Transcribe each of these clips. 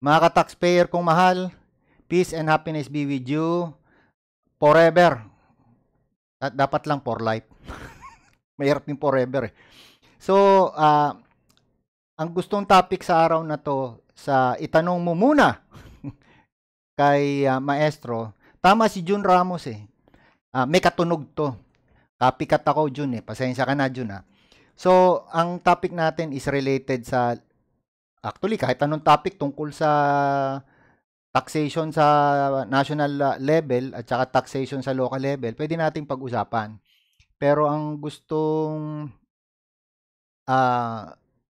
Mga ka-taxpayer kong mahal, peace and happiness be with you forever. At dapat lang for life. Mahirap yung forever eh. So, uh, ang gustong topic sa araw na to, sa itanong mo muna kay uh, maestro, tama si Jun Ramos eh. Uh, may katunog to. Copycat ako, Jun eh. Pasensya ka na, Jun ha. So, ang topic natin is related sa actually kahit anong topic tungkol sa taxation sa national ah, level at saka taxation sa local level, pwede nating pag-usapan. Pero ang gustong uh,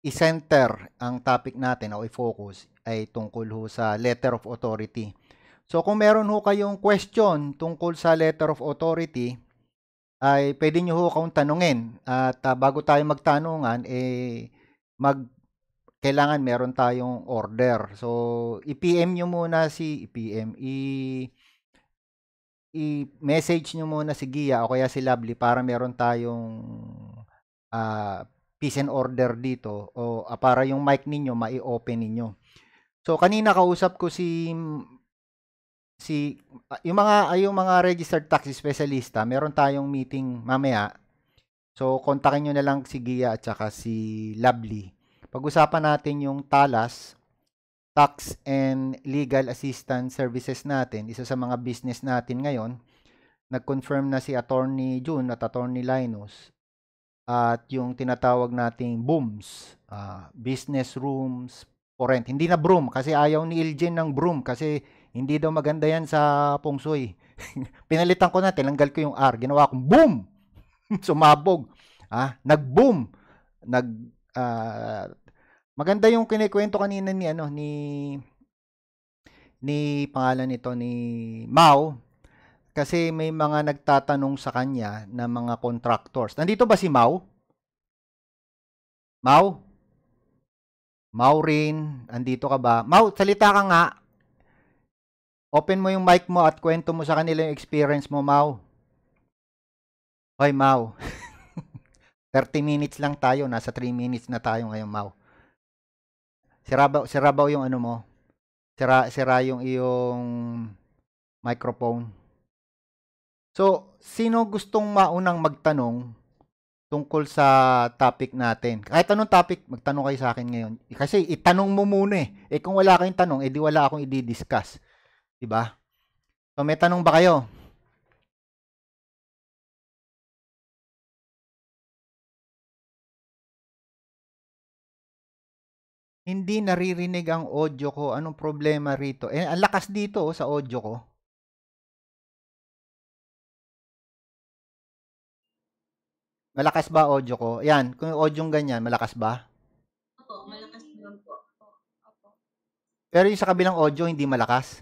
i-center ang topic natin o i-focus ay tungkol ho sa letter of authority. So kung meron ho kayong question tungkol sa letter of authority, ay pwede nyo ho akong tanungin. At uh, bago tayo magtanungan, eh, mag kailangan meron tayong order. So, i-PM nyo muna si, i-PM, i- i-message nyo muna si Gia o kaya si Lovely para meron tayong uh, piece and order dito o uh, para yung mic ninyo mai-open ninyo. So kanina kausap ko si si uh, yung mga yung mga registered tax specialista, meron tayong meeting mamaya. So kontakin niyo na lang si Gia at saka si Lovely pag-usapan natin yung talas, tax and legal assistance services natin, isa sa mga business natin ngayon. Nag-confirm na si Attorney June at Attorney Linus at yung tinatawag nating booms, uh, ah, business rooms for rent. Hindi na broom kasi ayaw ni Iljen ng broom kasi hindi daw maganda yan sa pungsoy. Pinalitan ko na, tinanggal ko yung R. Ginawa kong boom! Sumabog. Ah, nag-boom. Nag, uh, Maganda yung kinikwento kanina ni ano ni ni pangalan nito ni Mao kasi may mga nagtatanong sa kanya na mga contractors. Nandito ba si Mao? Mao? Mao rin, andito ka ba? Mao, salita ka nga. Open mo yung mic mo at kwento mo sa kanila yung experience mo, Mao. Hoy, Mao. 30 minutes lang tayo, nasa 3 minutes na tayo ngayon, Mao. Sirabaw, sirabaw yung ano mo. Sira, sira yung iyong microphone. So, sino gustong maunang magtanong tungkol sa topic natin? Kahit anong topic, magtanong kayo sa akin ngayon. Kasi itanong mo muna eh. Eh kung wala kayong tanong, eh wala akong i-discuss. di ba So, may tanong ba kayo? Hindi naririnig ang audio ko. Anong problema rito? Eh, ang lakas dito oh, sa audio ko. Malakas ba audio ko? Yan, kung audio ganyan, malakas ba? Opo, malakas naman po. Opo. Pero yung sa kabilang audio, hindi malakas?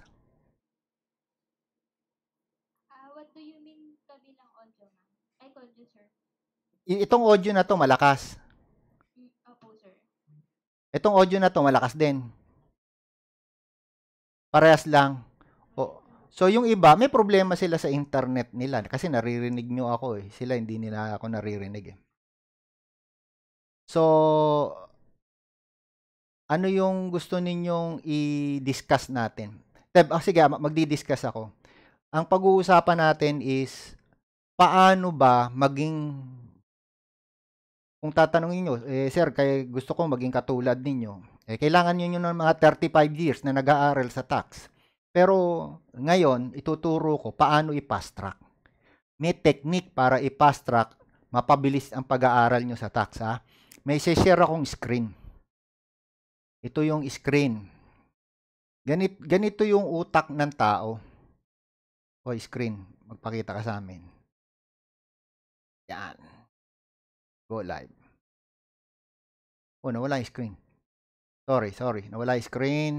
Uh, what do you mean kabilang audio, ma'am? I sir. Itong audio na to, malakas. Itong audio na to malakas din. Parehas lang. O, so yung iba, may problema sila sa internet nila kasi naririnig nyo ako eh. Sila hindi nila ako naririnig eh. So, ano yung gusto ninyong i-discuss natin? Teb, ah, sige, magdi-discuss ako. Ang pag-uusapan natin is paano ba maging kung tatanungin nyo, eh, sir, kay gusto ko maging katulad ninyo, eh, kailangan niyo ng mga 35 years na nag-aaral sa tax. Pero ngayon, ituturo ko paano i-fast track. May technique para i-fast track, mapabilis ang pag-aaral nyo sa tax. Ha? May share akong screen. Ito yung screen. Ganit, ganito yung utak ng tao. O, screen. Magpakita ka sa amin. Yan. Go live. Oh, nawala yung screen. Sorry, sorry. Nawala yung screen.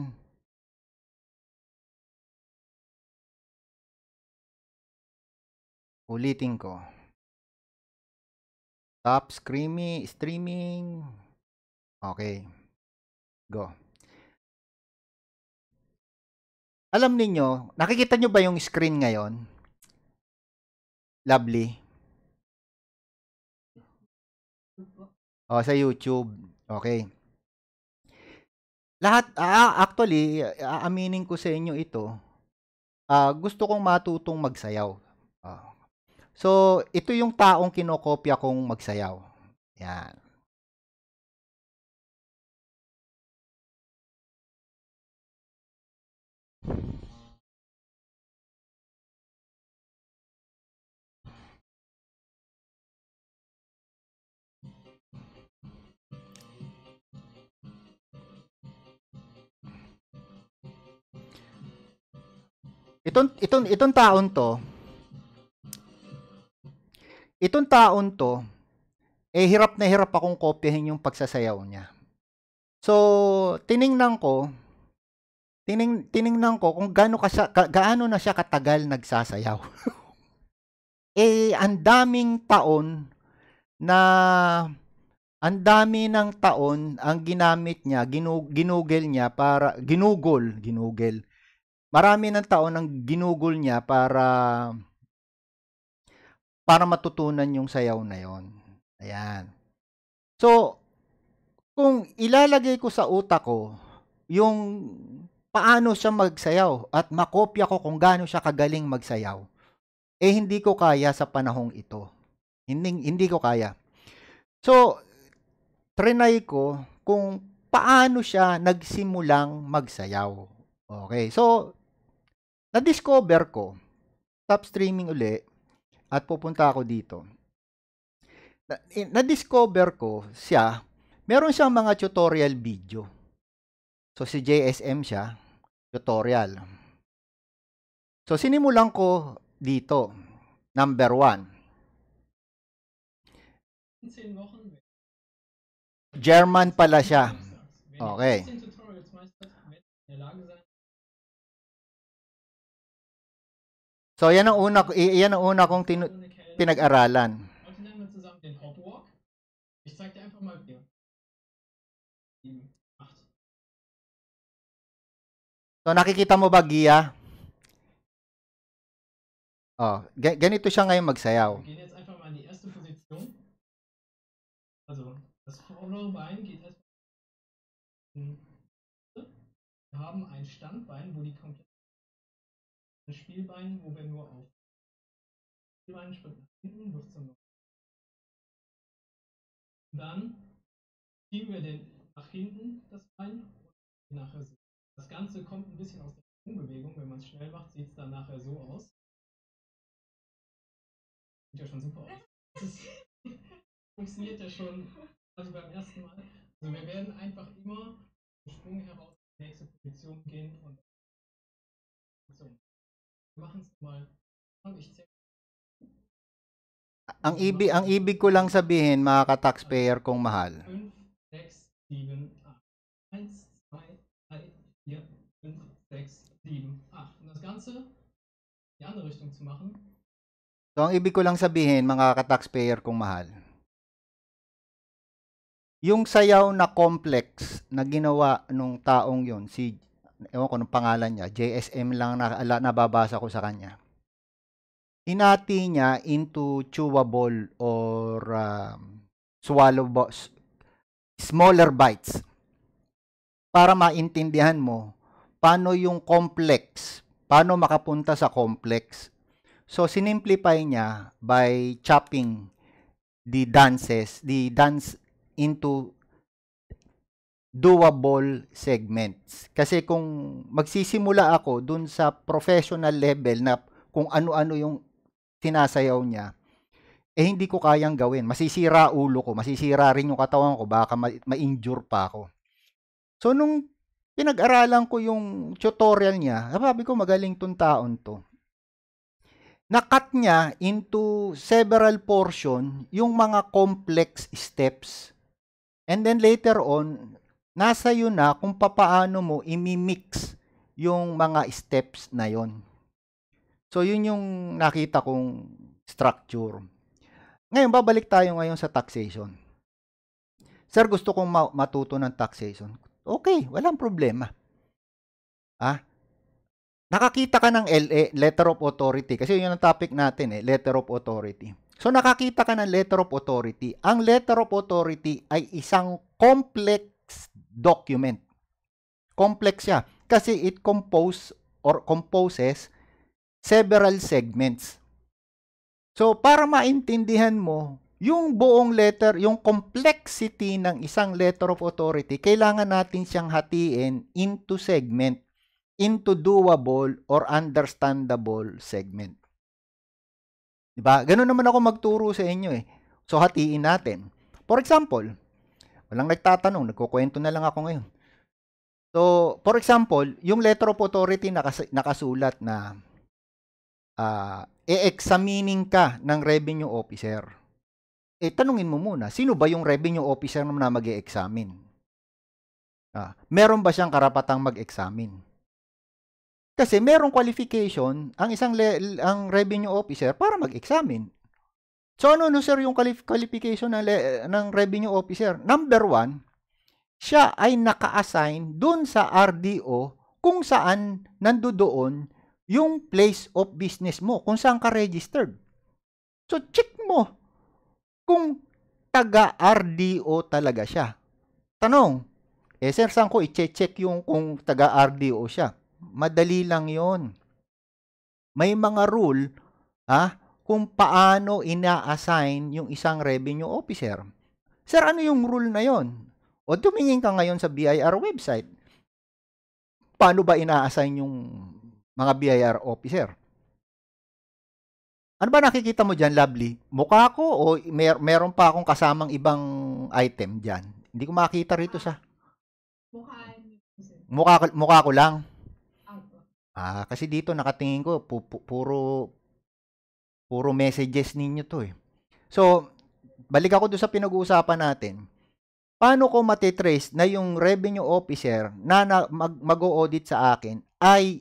Ulitin ko. Stop screaming, streaming. Okay. Go. Alam niyo, nakikita niyo ba yung screen ngayon? Lovely. O, oh, sa YouTube. Okay. Lahat, uh, actually, aaminin ko sa inyo ito, uh, gusto kong matutong magsayaw. Uh, so, ito yung taong kinokopya kong magsayaw. Yan. Thank you. Itong, itong, itong taon to, itong taon to, eh hirap na hirap akong kopyahin yung pagsasayaw niya. So, tiningnan ko, tining, tiningnan ko kung gaano, ka ka, gaano na siya katagal nagsasayaw. eh, ang daming taon na ang dami ng taon ang ginamit niya, ginu, ginugol niya para ginugol, ginugol marami ng tao nang ginugol niya para para matutunan yung sayaw na yon. Ayan. So, kung ilalagay ko sa utak ko yung paano siya magsayaw at makopya ko kung gaano siya kagaling magsayaw, eh hindi ko kaya sa panahong ito. Hindi, hindi ko kaya. So, trinay ko kung paano siya nagsimulang magsayaw. Okay, so na-discover ko, stop streaming uli, at pupunta ako dito. Eh, na-discover ko siya, meron siyang mga tutorial video. So, si JSM siya, tutorial. So, sinimulan ko dito, number one. German pala siya. Okay. So yan ang una, yan ang una kong tinu- pinag-aralan. So nakikita mo ba Gia? Oh, ganito siya ngayon magsayaw. Also, das Vorderbein geht erst. Wir haben ein Standbein, wo die Das Spielbein wo wir nur auf. Das Spielbein schritt nach hinten bis zum Nordpol. Und dann schieben wir den nach hinten das Bein und nachher so. Das Ganze kommt ein bisschen aus der Sprungbewegung. Wenn man es schnell macht, sieht es dann nachher so aus. Sieht ja schon super aus. Das ist, funktioniert ja schon also beim ersten Mal. Also wir werden einfach immer vom Sprung heraus in die nächste Position gehen und Ang ibig ang ibig ko lang sabihin mga ka-taxpayer kung mahal. 6 7 8 1 2 3 4 5 6 7 8 und das ganze die andere Richtung So ang ibig ko lang sabihin mga ka-taxpayer kung mahal. Yung sayaw na complex na ginawa nung taong yon si ewan ko nung pangalan niya, JSM lang na, nababasa ko sa kanya. Inati niya into chewable or um, swallowable, smaller bites para maintindihan mo paano yung complex, paano makapunta sa complex. So, sinimplify niya by chopping the dances, the dance into doable segments. Kasi kung magsisimula ako dun sa professional level na kung ano-ano yung sinasayaw niya, eh hindi ko kayang gawin. Masisira ulo ko, masisira rin yung katawan ko, baka ma-injure pa ako. So nung pinag-aralan ko yung tutorial niya, sabi ko magaling tong taon to. Nakat niya into several portion yung mga complex steps. And then later on, nasa iyo na kung papaano mo imimix yung mga steps na yon. So, yun yung nakita kong structure. Ngayon, babalik tayo ngayon sa taxation. Sir, gusto kong matuto ng taxation. Okay, walang problema. Ah, nakakita ka ng LA, eh, letter of authority. Kasi yun ang topic natin eh, letter of authority. So, nakakita ka ng letter of authority. Ang letter of authority ay isang complex document. Complex siya kasi it compose or composes several segments. So, para maintindihan mo yung buong letter, yung complexity ng isang letter of authority, kailangan natin siyang hatiin into segment, into doable or understandable segment. Diba? Ganun naman ako magturo sa inyo eh. So, hatiin natin. For example, Walang nagtatanong, nagkukwento na lang ako ngayon. So, for example, yung letter of authority nakas- nakasulat na uh, e-examining ka ng revenue officer. Eh, tanungin mo muna, sino ba yung revenue officer na mag examine Ah, meron ba siyang karapatang mag-examine? Kasi merong qualification ang isang le- ang revenue officer para mag-examine. So ano no sir yung qualification ng, ng revenue officer? Number one, siya ay naka-assign doon sa RDO kung saan nandoon yung place of business mo, kung saan ka registered. So check mo kung taga RDO talaga siya. Tanong, eh sir, saan ko i-check yung kung taga RDO siya? Madali lang yon. May mga rule, ha? kung paano ina-assign yung isang revenue officer. Sir, ano yung rule na yon? O tumingin ka ngayon sa BIR website. Paano ba ina-assign yung mga BIR officer? Ano ba nakikita mo dyan, Lovely? Mukha ko o mer meron pa akong kasamang ibang item dyan? Hindi ko makita rito sa... Mukha. Mukha, mukha ko lang. Ah, kasi dito nakatingin ko pu- pu- puro Puro messages ninyo to eh. So, balik ako doon sa pinag-uusapan natin. Paano ko matitrace na yung revenue officer na, na mag, mag-audit sa akin ay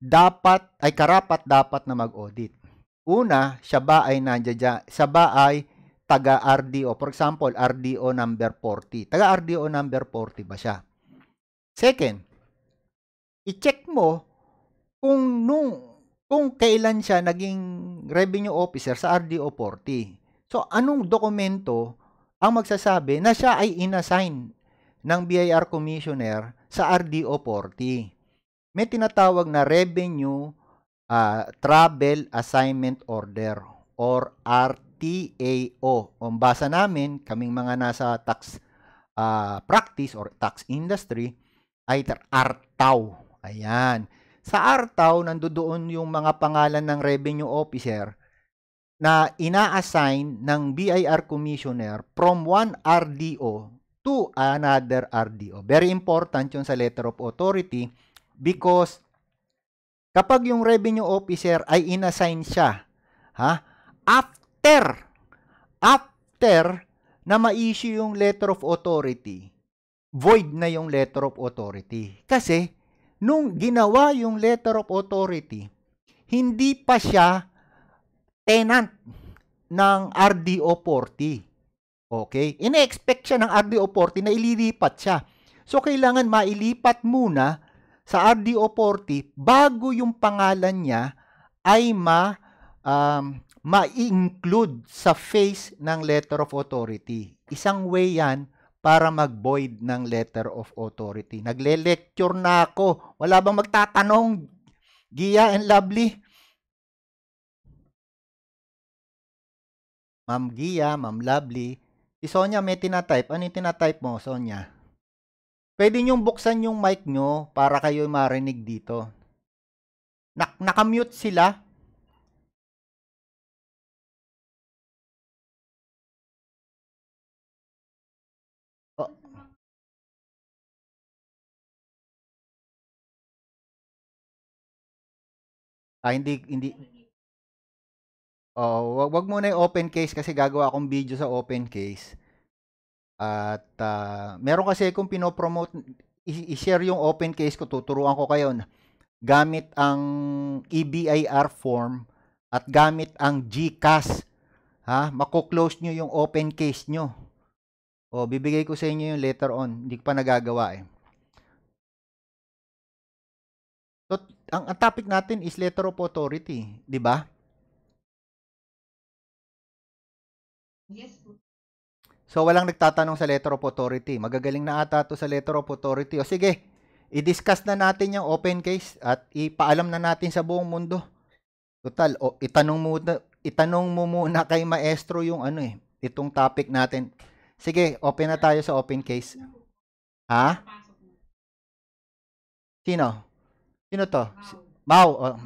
dapat, ay karapat dapat na mag-audit? Una, siya ba ay nandiyan, siya ba ay taga RDO. For example, RDO number 40. Taga RDO number 40 ba siya? Second, i-check mo kung nung kung kailan siya naging revenue officer sa RDO 40. So, anong dokumento ang magsasabi na siya ay inassign ng BIR Commissioner sa RDO 40? May tinatawag na Revenue uh, Travel Assignment Order or RTAO. Ang basa namin, kaming mga nasa tax uh, practice or tax industry, ay RTAO. Ayan. Sa ARTAW, nandoon yung mga pangalan ng revenue officer na ina-assign ng BIR commissioner from one RDO to another RDO. Very important yun sa letter of authority because kapag yung revenue officer ay inassign siya, ha, after, after na ma-issue yung letter of authority, void na yung letter of authority. Kasi, nung ginawa yung letter of authority, hindi pa siya tenant ng RDO 40. Okay? Ine-expect siya ng RDO 40 na ililipat siya. So, kailangan mailipat muna sa RDO 40 bago yung pangalan niya ay ma, um, ma-include sa face ng letter of authority. Isang way yan para mag-void ng letter of authority. Nagle-lecture na ako. Wala bang magtatanong? Gia and Lovely? Ma'am Gia, Ma'am Lovely. Si Sonia may tinatype. Ano yung tinatype mo, Sonia? Pwede nyong buksan yung mic nyo para kayo marinig dito. Nak nakamute sila. Po. Ah, hindi, hindi. Oh, wag, wag muna yung open case kasi gagawa akong video sa open case. At uh, meron kasi kung pinopromote, i-share yung open case ko, tuturuan ko kayo na gamit ang EBIR form at gamit ang GCAS. Ha? Mako-close nyo yung open case nyo. O, oh, bibigay ko sa inyo yung later on. Hindi ko pa nagagawa eh. So, ang, ang topic natin is letter of authority, di ba? Yes po. So, walang nagtatanong sa letter of authority. Magagaling na ata to sa letter of authority. O sige, i-discuss na natin yung open case at ipaalam na natin sa buong mundo. Total, o, itanong, mo, itanong mo muna kay maestro yung ano eh, itong topic natin. Sige, open na tayo sa open case. Ha? Sino? Sino to? Mau. Oh.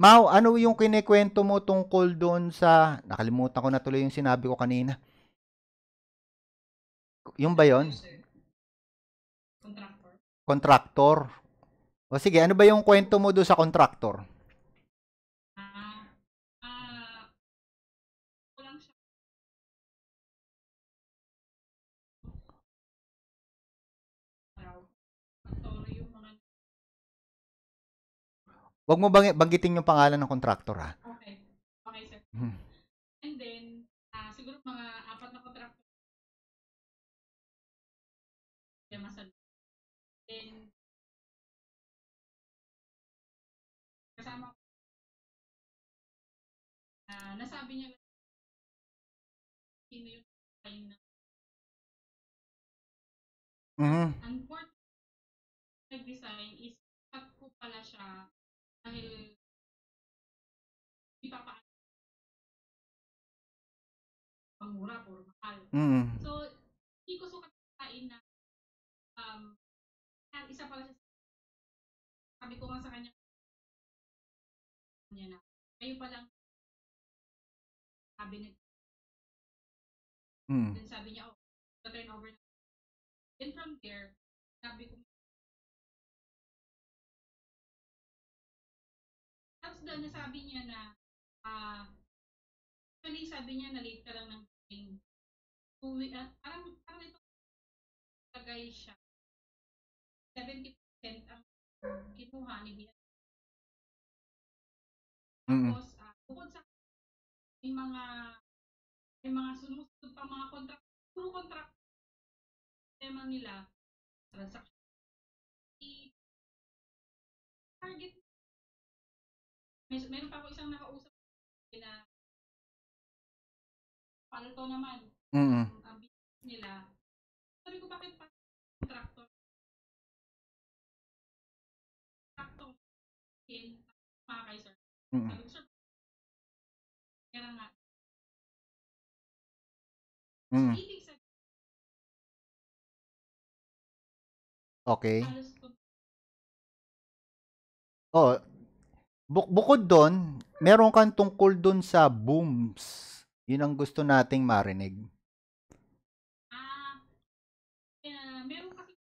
Mau, ano yung kinikwento mo tungkol doon sa... Nakalimutan ko na tuloy yung sinabi ko kanina. Yung ba yun? Contractor. Contractor. O sige, ano ba yung kwento mo doon sa contractor? Huwag mo bang, banggitin yung pangalan ng contractor, ha? Okay. Okay, sir. Hmm. And then, uh, siguro mga apat na contractor. Ano. Then, kasama Uh, nasabi niya sino yung kain na. Mm-hmm. Unfortunately, nag-design is cut ko pala siya dahil ipapaano pangura or mahal. Mm. So, hindi ko so katain na um, isa pala siya sabi ko nga sa kanya niya na kayo pa lang sabi na mm. then sabi niya oh the turnover then from there sabi ko daw nasabi niya na, uh, sabi niya na late ka lang ng plane. weeks, uh, parang, parang ito, tagay siya. 70% ang kinuha ni Bia. Tapos, uh, bukod sa may mga may mga sumusunod pa mga contract, puro contract tema nila, transaction target may, meron pa ako isang nakausap na palto naman. Mm-hmm. Ang business nila. Sabi ko, bakit pa tractor? Tractor. In, makakay, sir. Mm-hmm. Sabi ko, sir, kaya nga. Mm-hmm. Ibig sabihin, Okay. Oh, bu- bukod doon, meron kang tungkol doon sa booms. Yun ang gusto nating marinig. Uh, uh, meron kasi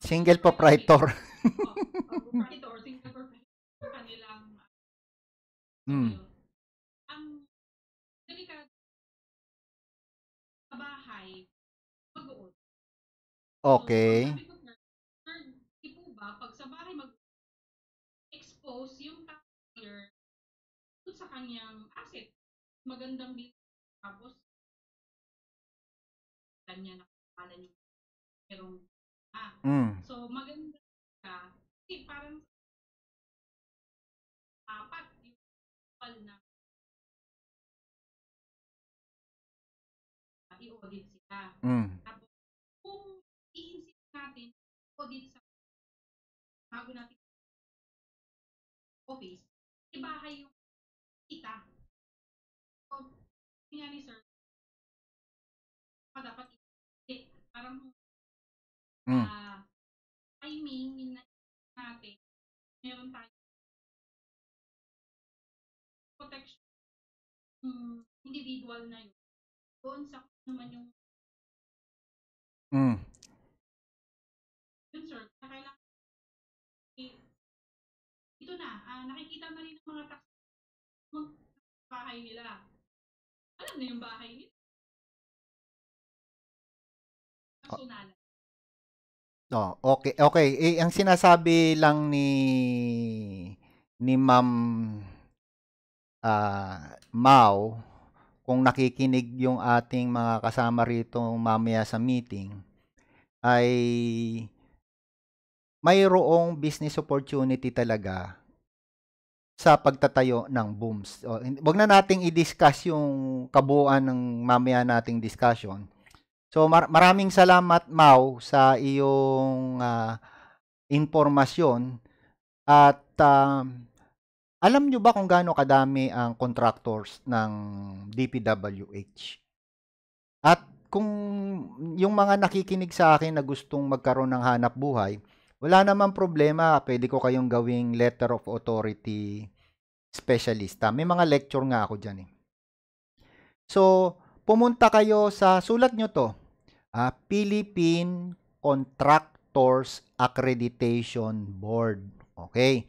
single proprietor. Oh, proprietor, single proprietor kanilang mm. Ang delikado sa bahay, mag-uot. Okay. So, sa kanyang asset. Magandang dito. Tapos, kanya na pala niyo. Merong, ah, mm. so maganda ka. Kasi parang apat yung na uh, i-audit sila. Mm. Tapos, kung iisip natin, audit sa bago natin office, ibahay yung kita. O, kaya ni sir, pa dapat hindi. Parang mm. uh, timing yun na natin, meron tayo protection um, individual na yun. Doon sa naman ano yung Mm. Yun sir, kailangan eh, ito na, uh, nakikita na rin ng mga tax bahay nila. Alam na yung bahay nila. Personal. Oh, okay, okay. Eh, ang sinasabi lang ni ni Ma'am uh, Mao kung nakikinig yung ating mga kasama rito mamaya sa meeting ay mayroong business opportunity talaga sa pagtatayo ng booms. O, wag na nating i-discuss yung kabuuan ng mamaya nating discussion. So mar- maraming salamat Mau sa iyong uh, impormasyon at uh, alam nyo ba kung gaano kadami ang contractors ng DPWH? At kung yung mga nakikinig sa akin na gustong magkaroon ng hanap buhay, wala namang problema, pwede ko kayong gawing letter of authority specialist. May mga lecture nga ako dyan eh. So, pumunta kayo sa, sulat nyo to, uh, Philippine Contractors Accreditation Board. Okay.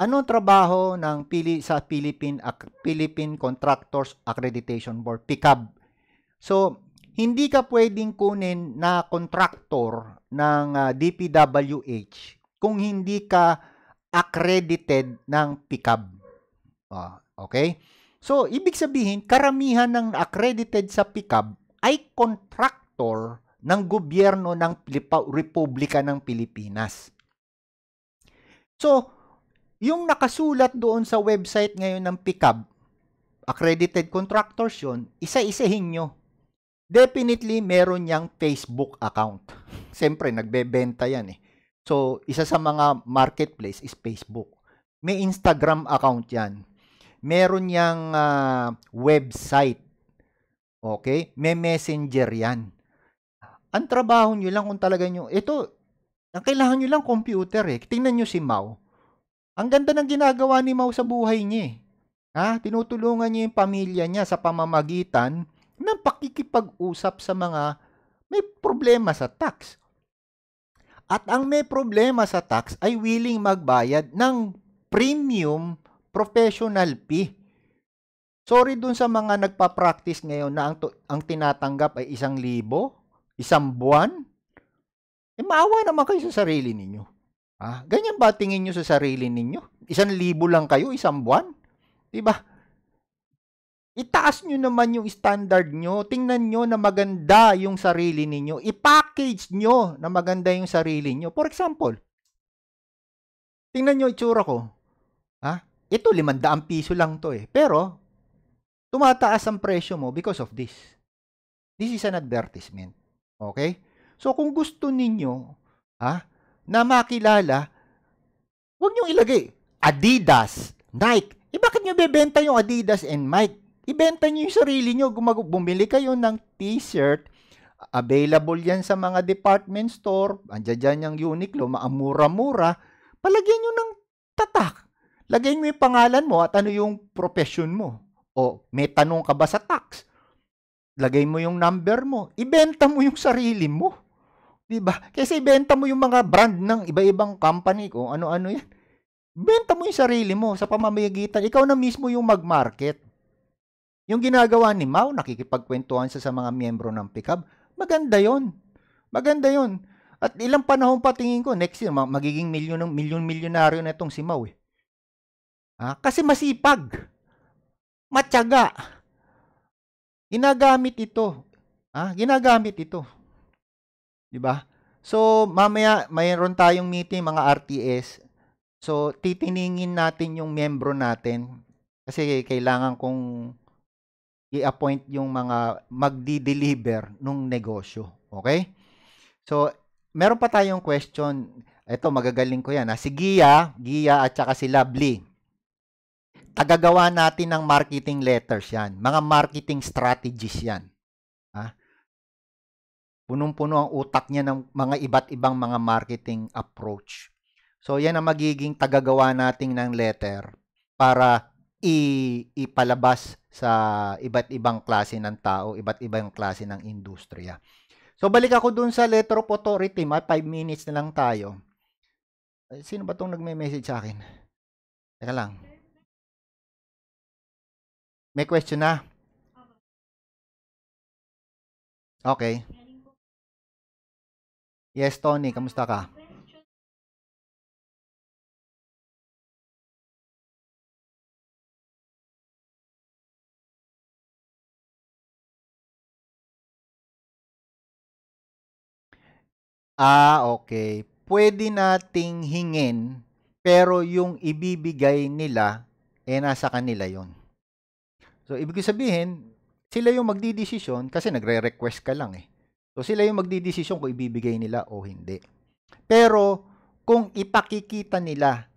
Anong trabaho ng pili sa Philippine Philippine Contractors Accreditation Board? PICAB. So, hindi ka pwedeng kunin na contractor ng uh, ah, DPWH kung hindi ka accredited ng PICAB. Uh, ah, okay? So, ibig sabihin, karamihan ng accredited sa PICAB ay contractor ng gobyerno ng Republika ng Pilipinas. So, yung nakasulat doon sa website ngayon ng PICAB, accredited contractors yun, isa-isahin nyo definitely meron niyang Facebook account. Siyempre, nagbebenta yan eh. So, isa sa mga marketplace is Facebook. May Instagram account yan. Meron niyang uh, website. Okay? May messenger yan. Ang trabaho nyo lang kung talaga nyo, ito, ang kailangan nyo lang computer eh. Tingnan nyo si Mao. Ang ganda ng ginagawa ni Mao sa buhay niya eh. Ha? Tinutulungan niya yung pamilya niya sa pamamagitan ng pakikipag-usap sa mga may problema sa tax. At ang may problema sa tax ay willing magbayad ng premium professional fee. Sorry dun sa mga nagpa-practice ngayon na ang, ang tinatanggap ay isang libo, isang buwan. Eh, maawa naman kayo sa sarili ninyo. Ah, ganyan ba tingin nyo sa sarili ninyo? Isang libo lang kayo, isang buwan? Diba? Itaas nyo naman yung standard nyo. Tingnan nyo na maganda yung sarili ninyo. I-package nyo na maganda yung sarili nyo. For example, tingnan nyo itsura ko. Ha? Ito, 500 piso lang to eh. Pero, tumataas ang presyo mo because of this. This is an advertisement. Okay? So, kung gusto ninyo ha, na makilala, huwag nyo ilagay Adidas, Nike. Eh, bakit nyo bebenta yung Adidas and Nike? ibenta nyo yung sarili nyo. Gumag- bumili kayo ng t-shirt, available yan sa mga department store, andyan dyan yung Uniqlo, maamura-mura, palagyan nyo ng tatak. Lagay mo yung pangalan mo at ano yung profession mo. O may tanong ka ba sa tax? Lagay mo yung number mo. Ibenta mo yung sarili mo. 'Di ba? Kasi ibenta mo yung mga brand ng iba-ibang company kung ano-ano yan. Benta mo yung sarili mo sa pamamagitan. Ikaw na mismo yung mag-market. Yung ginagawa ni Mao, nakikipagkwentuhan sa, sa mga miyembro ng pickup, maganda yon. Maganda yon. At ilang panahon pa tingin ko, next year, magiging milyon ng milyon milyonaryo na itong si Mao eh. Ah, kasi masipag. Matyaga. Ginagamit ito. Ha? ginagamit ito. 'Di ba? So, mamaya mayroon tayong meeting mga RTS. So, titiningin natin yung miyembro natin kasi kailangan kong i-appoint yung mga magdi-deliver nung negosyo. Okay? So, meron pa tayong question. Ito, magagaling ko yan. Ha? Si Gia, Gia at saka si Lovely. Tagagawa natin ng marketing letters yan. Mga marketing strategies yan. Ha? Punong-puno ang utak niya ng mga iba't ibang mga marketing approach. So, yan ang magiging tagagawa natin ng letter para i- ipalabas sa iba't ibang klase ng tao, iba't ibang klase ng industriya. So balik ako dun sa letter of authority, ma 5 minutes na lang tayo. Eh, sino ba tong nagme-message sa akin? Teka lang. May question na? Okay. Yes, Tony, kamusta ka? Ah, okay. Pwede nating hingin, pero yung ibibigay nila, eh nasa kanila yon. So, ibig sabihin, sila yung magdidesisyon kasi nagre-request ka lang eh. So, sila yung magdidesisyon kung ibibigay nila o hindi. Pero, kung ipakikita nila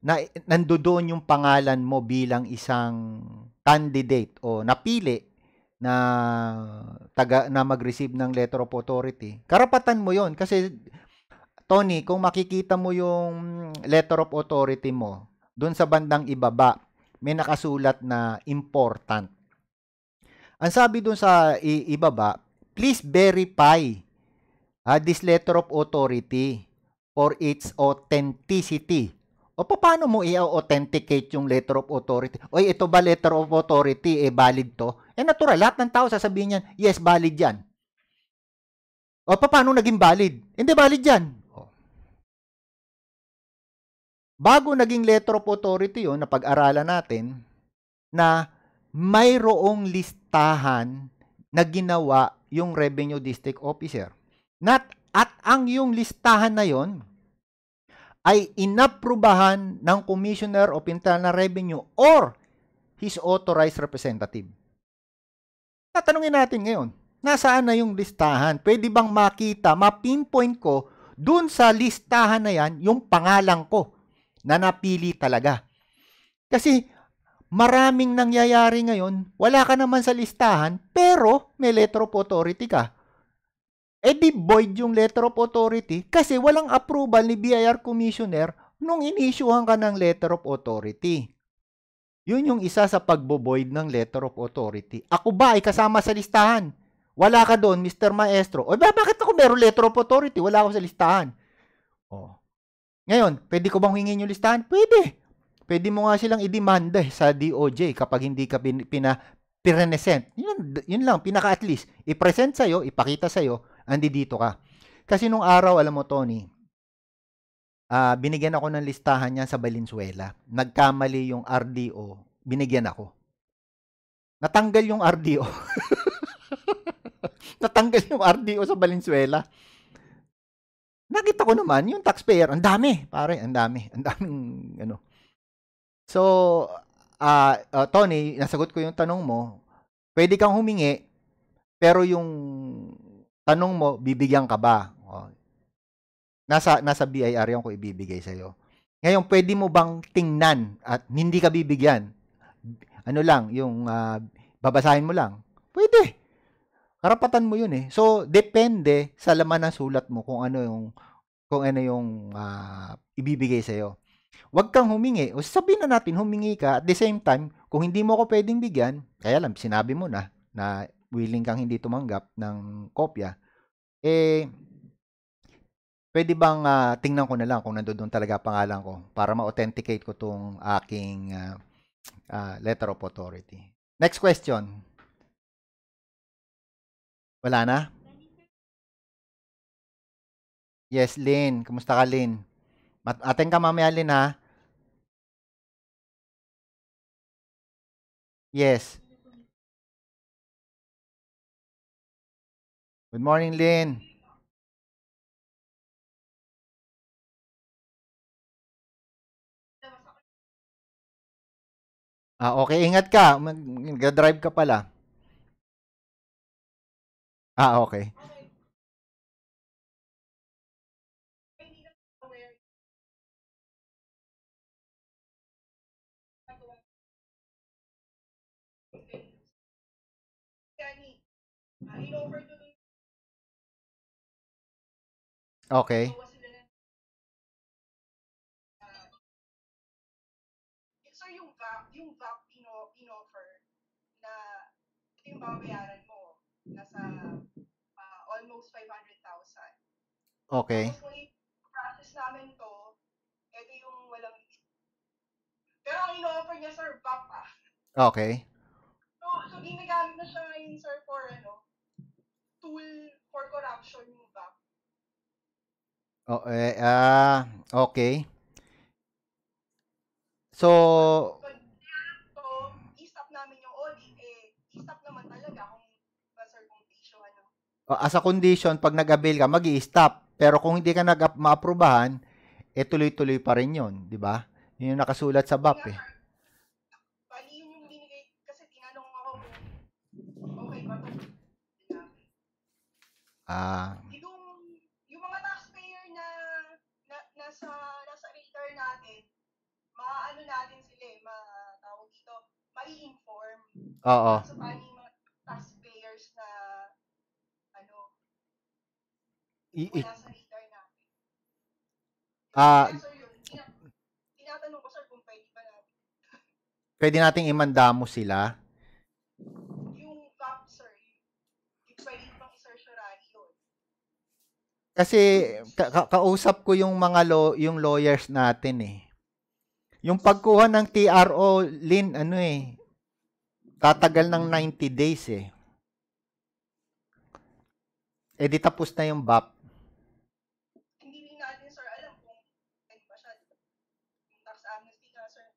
na nandoon yung pangalan mo bilang isang candidate o napili na taga na mag-receive ng letter of authority. Karapatan mo 'yon kasi Tony, kung makikita mo yung letter of authority mo doon sa bandang ibaba, may nakasulat na important. Ang sabi doon sa ibaba, please verify uh, this letter of authority for its authenticity. O paano mo i-authenticate yung letter of authority? Oy, ito ba letter of authority? Eh, valid to? Eh, natural. Lahat ng tao sasabihin niyan, yes, valid yan. O paano naging valid? Hindi valid yan. Bago naging letter of authority yun, napag-aralan natin, na mayroong listahan na ginawa yung revenue district officer. Not at ang yung listahan na yon ay inaprubahan ng Commissioner of Internal Revenue or his authorized representative. Tatanungin natin ngayon, nasaan na yung listahan? Pwede bang makita, ma-pinpoint ko dun sa listahan na yan yung pangalan ko na napili talaga. Kasi maraming nangyayari ngayon, wala ka naman sa listahan, pero may letter of authority ka eh di void yung letter of authority kasi walang approval ni BIR Commissioner nung inisyuhan ka ng letter of authority. Yun yung isa sa pagbo-void ng letter of authority. Ako ba ay kasama sa listahan? Wala ka doon, Mr. Maestro. O ba, bakit ako meron letter of authority? Wala ako sa listahan. Oh. Ngayon, pwede ko bang hingin yung listahan? Pwede. Pwede mo nga silang idemanda eh, sa DOJ kapag hindi ka pina, pirenesent. Yun, yun lang, pinaka at least. I-present sa'yo, ipakita sa'yo, andi dito ka. Kasi nung araw, alam mo, Tony, uh, binigyan ako ng listahan niya sa Balinsuela. Nagkamali yung RDO, binigyan ako. Natanggal yung RDO. Natanggal yung RDO sa Balinsuela. Nakita ko naman, yung taxpayer, ang dami, pare, ang dami, ang daming, ano. So, uh, uh, Tony, nasagot ko yung tanong mo, pwede kang humingi, pero yung tanong mo, bibigyan ka ba? O, nasa, nasa BIR yung ko ibibigay sa'yo. Ngayon, pwede mo bang tingnan at hindi ka bibigyan? Ano lang, yung uh, babasahin mo lang? Pwede. Karapatan mo yun eh. So, depende sa laman ng sulat mo kung ano yung kung ano yung uh, ibibigay sa'yo. Huwag kang humingi. O sabihin na natin, humingi ka. At the same time, kung hindi mo ko pwedeng bigyan, kaya lang, sinabi mo na na willing kang hindi tumanggap ng kopya, eh, pwede bang uh, tingnan ko na lang kung nandoon talaga pangalan ko para ma-authenticate ko tong aking uh, uh, letter of authority. Next question. Wala na? Yes, Lynn. Kumusta ka, Lynn? Atin ka mamaya, Lynn, ha? Yes. Good morning, Lynn. Ah, okay, ingat ka. Mag-drive ka pala. Ah, okay. Okay. Okay. So yung VAP, yung VAP pino, in-offer na ito yung babayaran mo nasa uh, ah, almost 500,000. Okay. Tapos kung i-process namin to, ito yung walang pero ang ino-offer niya, sir, VAP ah. Okay. So, so ginagamit na siya ngayon, sir, for ano, tool for corruption Oh, eh, ah, okay. So, oh, as a condition, pag nag-avail ka, mag stop Pero kung hindi ka nag-maaprobahan, eh tuloy-tuloy pa rin yun, di ba? Yun yung nakasulat sa BAP eh. Bali yung binigay, kasi tinanong ako, okay ba ito? Ah, Oo. So, paano mga task payers na, ano, I- wala sa radar namin. Ah, Kaso yun, tinatanong ko, sir, kung pwede ba natin. pwede nating imandamo sila. Yung VAP, sir, yung pwede ko bang isersyurari yun. Kasi ka- kausap ko yung mga law- yung lawyers natin eh. Yung pagkuha ng TRO, Lin, ano eh, Tatagal ng 90 days eh. Eh di tapos na yung BAP. Hindi natin sir alam kung ay pa siya. Yung tax amnesty ka sir.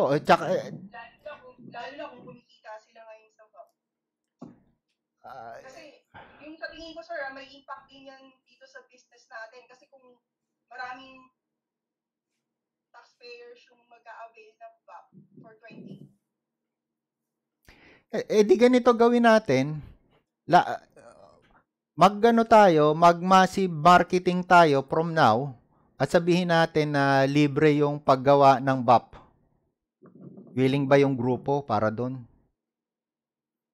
Oo, oh, tsaka... Eh, lalo, na kung, lalo na kung kumikita sila ngayon sa BAP. Uh, Kasi yung sa tingin ko sir, ah, may impact din yan dito sa business natin. Kasi kung maraming taxpayers yung mag-a-avail ng BAP for 20 eh, eh di ganito gawin natin. La, magano tayo, mag-massive marketing tayo from now at sabihin natin na libre yung paggawa ng BAP. Willing ba yung grupo para doon?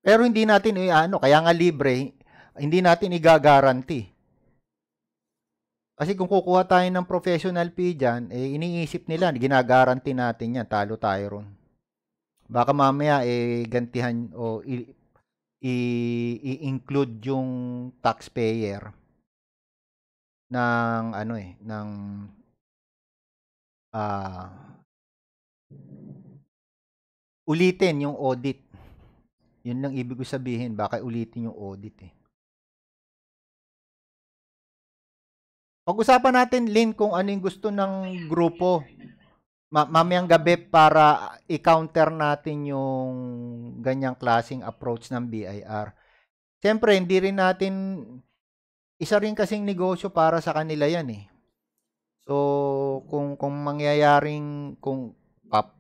Pero hindi natin ano, kaya nga libre, hindi natin igagaranti. Kasi kung kukuha tayo ng professional fee dyan, eh, iniisip nila, ginagaranti natin yan, talo tayo ron. Baka mamaya eh gantihan o i- i- i-include yung taxpayer ng ano eh ng uh, ulitin yung audit. Yun lang ibig ko sabihin, baka ulitin yung audit eh. Pag-usapan natin, Lin, kung ano yung gusto ng grupo ma- mamayang gabi para i-counter natin yung ganyang klasing approach ng BIR. Siyempre, hindi rin natin, isa rin kasing negosyo para sa kanila yan eh. So, kung, kung mangyayaring, kung pap,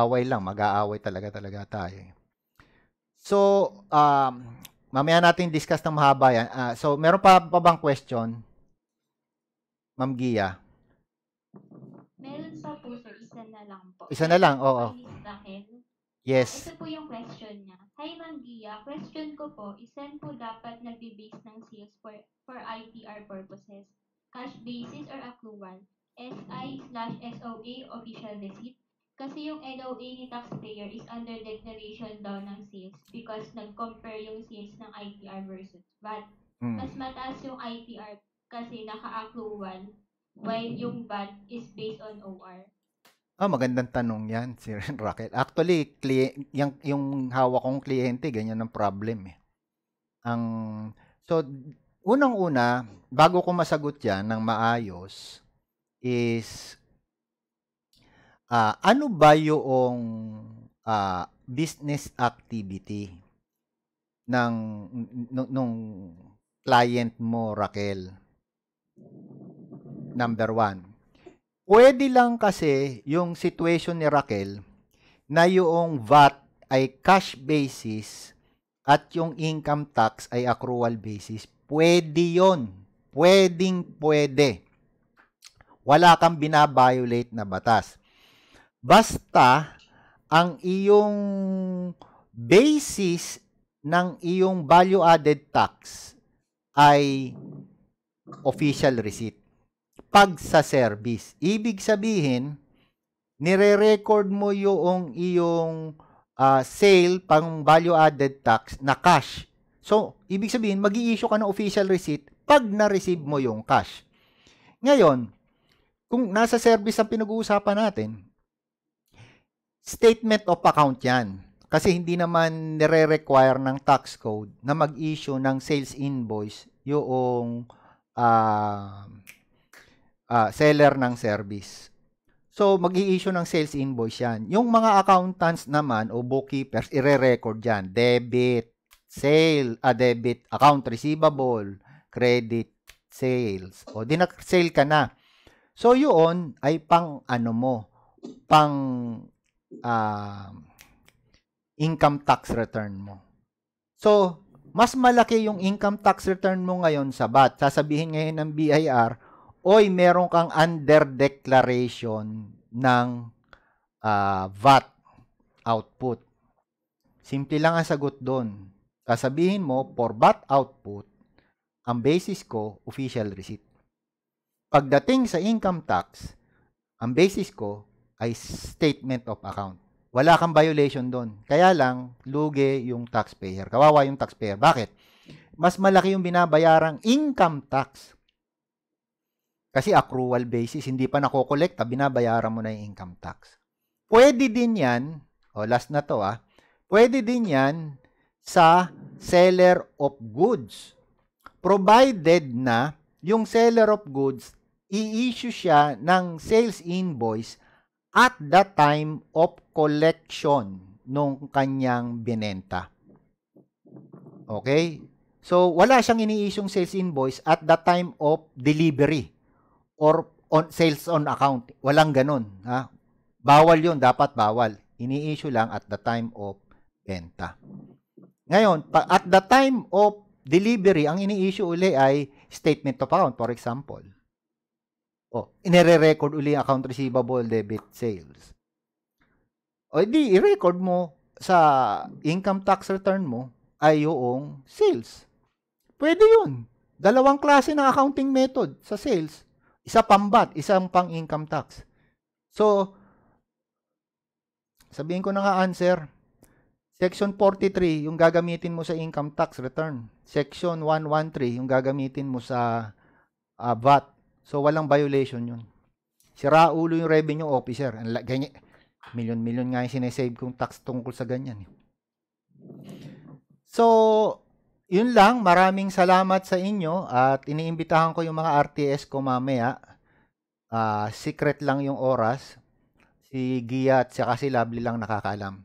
away lang, mag-aaway talaga talaga tayo. Eh. So, um, mamaya natin discuss ng mahaba yan. Uh, so, meron pa, pa bang question? Ma'am Gia? Meron pa po, sir. Isa na lang po. Isa na lang, oo. Yes. Ito po yung question niya. Hi, Ma'am Gia. Question ko po, isan po dapat nagbe-base ng sales for, for ITR purposes? Cash basis or accrual? SI slash SOA official receipt? Kasi yung LOA ni taxpayer is under declaration daw ng sales because nag-compare yung sales ng ITR versus VAT. Hmm. Mas mataas yung ITR kasi naka-accrual while yung bad is based on OR? Ah, oh, magandang tanong 'yan, Sir Rocket. Actually, klien, yung yung hawak kong kliyente, ganyan ang problem eh. Ang so unang-una, bago ko masagot 'yan ng maayos is uh, ano ba yung uh, business activity ng nung, nung client mo, Raquel? number one. Pwede lang kasi yung situation ni Raquel na yung VAT ay cash basis at yung income tax ay accrual basis. Pwede yon Pwedeng pwede. Wala kang binabiolate na batas. Basta ang iyong basis ng iyong value added tax ay official receipt pagsa-service. Ibig sabihin, nire-record mo yung iyong uh, sale pang value-added tax na cash. So, ibig sabihin, mag issue ka ng official receipt pag na-receive mo yung cash. Ngayon, kung nasa service ang pinag-uusapan natin, statement of account yan. Kasi hindi naman nire-require ng tax code na mag-issue ng sales invoice yung uh, uh, seller ng service. So, mag issue ng sales invoice yan. Yung mga accountants naman o bookkeepers, ire-record yan. Debit, sale, ah, debit, account receivable, credit, sales. O, dinag sale ka na. So, yun ay pang ano mo, pang uh, income tax return mo. So, mas malaki yung income tax return mo ngayon sa BAT. Sasabihin ngayon ng BIR, oy meron kang under declaration ng uh, VAT output. Simple lang ang sagot doon. Sasabihin mo, for VAT output, ang basis ko, official receipt. Pagdating sa income tax, ang basis ko ay statement of account. Wala kang violation doon. Kaya lang, lugi yung taxpayer. Kawawa yung taxpayer. Bakit? Mas malaki yung binabayarang income tax kasi accrual basis, hindi pa nakokolekta, ah, binabayaran mo na yung income tax. Pwede din yan, o oh, last na to ah, pwede din yan sa seller of goods. Provided na yung seller of goods, i-issue siya ng sales invoice at the time of collection nung kanyang binenta. Okay? So, wala siyang ini-issue sales invoice at the time of delivery or on sales on account. Walang ganun. Ha? Bawal yun. Dapat bawal. Ini-issue lang at the time of benta. Ngayon, at the time of delivery, ang ini-issue uli ay statement of account. For example, oh, inire-record uli account receivable, debit, sales. O di, i-record mo sa income tax return mo ay yung sales. Pwede yun. Dalawang klase ng accounting method sa sales isa pambat, isang pang income tax. So, sabihin ko na nga answer, Section 43, yung gagamitin mo sa income tax return. Section 113, yung gagamitin mo sa uh, VAT. So, walang violation yun. Sira ulo yung revenue officer. Ganyan, million-million nga yung sinesave kong tax tungkol sa ganyan. Eh. So, yun lang, maraming salamat sa inyo at iniimbitahan ko yung mga RTS ko mamaya. Uh, secret lang yung oras. Si Gia at saka si Lovely lang nakakalam.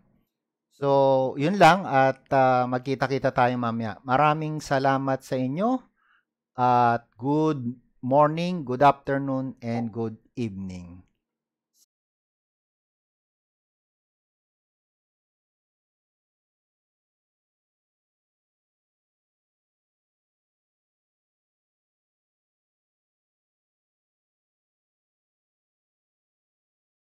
So, yun lang at uh, magkita-kita tayo mamaya. Maraming salamat sa inyo at good morning, good afternoon, and good evening.